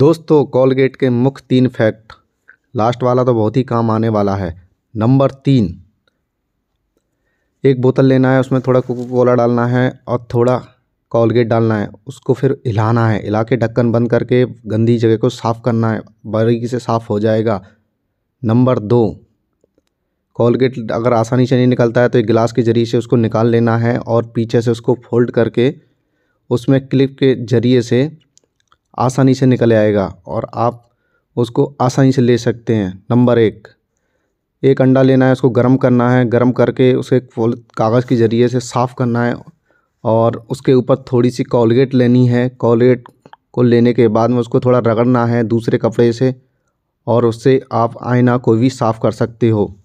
दोस्तों कॉलगेट के मुख्य तीन फैक्ट लास्ट वाला तो बहुत ही काम आने वाला है नंबर तीन एक बोतल लेना है उसमें थोड़ा कोको कोला डालना है और थोड़ा कॉलगेट डालना है उसको फिर हिलाना है हिला के ढक्कन बंद करके गंदी जगह को साफ़ करना है बारीकी से साफ़ हो जाएगा नंबर दो कॉलगेट अगर आसानी से नहीं निकलता है तो एक गिलास के ज़रिए से उसको निकाल लेना है और पीछे से उसको फोल्ड करके उसमें क्लिप के ज़रिए से आसानी से निकल आएगा और आप उसको आसानी से ले सकते हैं नंबर एक एक अंडा लेना है उसको गर्म करना है गर्म करके उसे फोल कागज़ के ज़रिए से साफ़ करना है और उसके ऊपर थोड़ी सी कॉलगेट लेनी है कॉलगेट को लेने के बाद में उसको थोड़ा रगड़ना है दूसरे कपड़े से और उससे आप आईना को भी साफ़ कर सकते हो